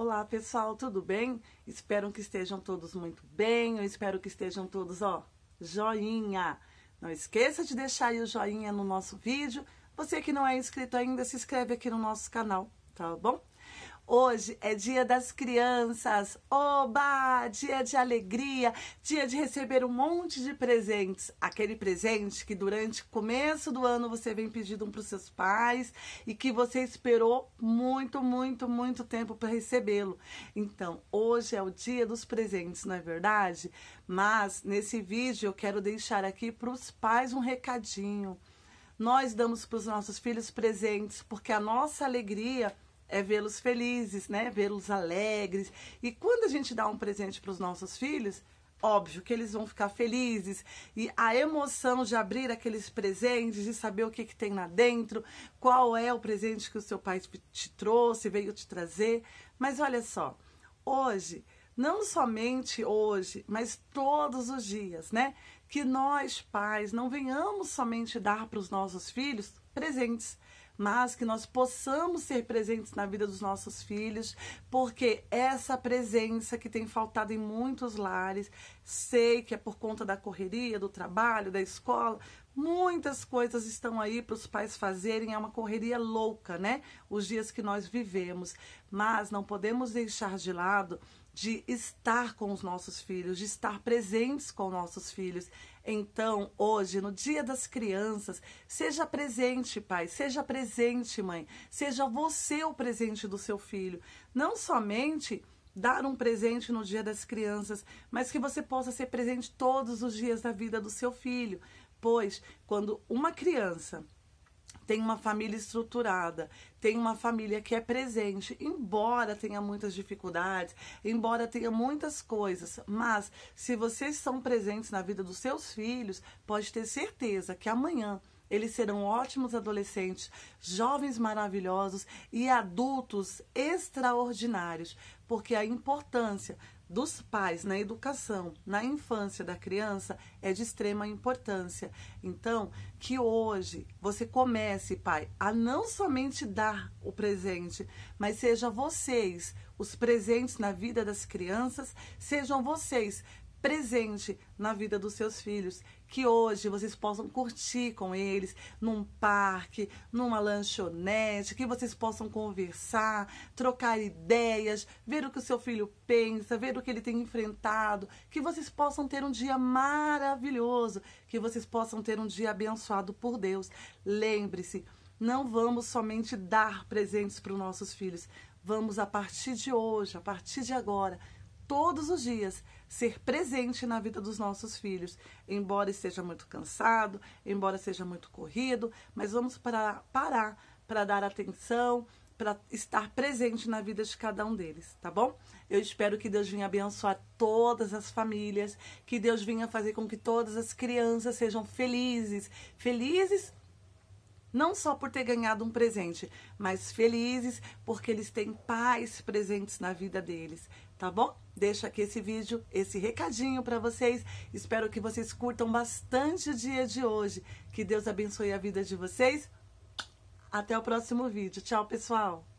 Olá pessoal, tudo bem? Espero que estejam todos muito bem. Eu espero que estejam todos, ó, joinha. Não esqueça de deixar aí o joinha no nosso vídeo. Você que não é inscrito ainda, se inscreve aqui no nosso canal, tá bom? Hoje é dia das crianças. Oba! Dia de alegria, dia de receber um monte de presentes. Aquele presente que durante o começo do ano você vem pedindo um para os seus pais e que você esperou muito, muito, muito tempo para recebê-lo. Então, hoje é o dia dos presentes, não é verdade? Mas nesse vídeo eu quero deixar aqui para os pais um recadinho. Nós damos para os nossos filhos presentes porque a nossa alegria é vê-los felizes, né? Vê-los alegres. E quando a gente dá um presente para os nossos filhos, óbvio que eles vão ficar felizes e a emoção de abrir aqueles presentes, de saber o que, que tem lá dentro, qual é o presente que o seu pai te trouxe, veio te trazer. Mas olha só, hoje, não somente hoje, mas todos os dias, né? Que nós pais não venhamos somente dar para os nossos filhos presentes, mas que nós possamos ser presentes na vida dos nossos filhos, porque essa presença que tem faltado em muitos lares, sei que é por conta da correria, do trabalho, da escola, Muitas coisas estão aí para os pais fazerem, é uma correria louca, né? Os dias que nós vivemos, mas não podemos deixar de lado de estar com os nossos filhos, de estar presentes com nossos filhos. Então, hoje, no Dia das Crianças, seja presente, pai, seja presente, mãe, seja você o presente do seu filho. Não somente dar um presente no Dia das Crianças, mas que você possa ser presente todos os dias da vida do seu filho. Pois, quando uma criança tem uma família estruturada, tem uma família que é presente, embora tenha muitas dificuldades, embora tenha muitas coisas, mas se vocês são presentes na vida dos seus filhos, pode ter certeza que amanhã eles serão ótimos adolescentes, jovens maravilhosos e adultos extraordinários, porque a importância dos pais na educação, na infância da criança é de extrema importância. Então, que hoje você comece, pai, a não somente dar o presente, mas seja vocês os presentes na vida das crianças, sejam vocês presente na vida dos seus filhos. Que hoje vocês possam curtir com eles num parque, numa lanchonete, que vocês possam conversar, trocar ideias, ver o que o seu filho pensa, ver o que ele tem enfrentado, que vocês possam ter um dia maravilhoso, que vocês possam ter um dia abençoado por Deus. Lembre-se, não vamos somente dar presentes para os nossos filhos, vamos a partir de hoje, a partir de agora todos os dias, ser presente na vida dos nossos filhos, embora esteja muito cansado, embora seja muito corrido, mas vamos parar parar para dar atenção, para estar presente na vida de cada um deles, tá bom? Eu espero que Deus venha abençoar todas as famílias, que Deus venha fazer com que todas as crianças sejam felizes, felizes não só por ter ganhado um presente, mas felizes porque eles têm pais presentes na vida deles, tá bom? Deixo aqui esse vídeo, esse recadinho para vocês. Espero que vocês curtam bastante o dia de hoje. Que Deus abençoe a vida de vocês. Até o próximo vídeo. Tchau, pessoal!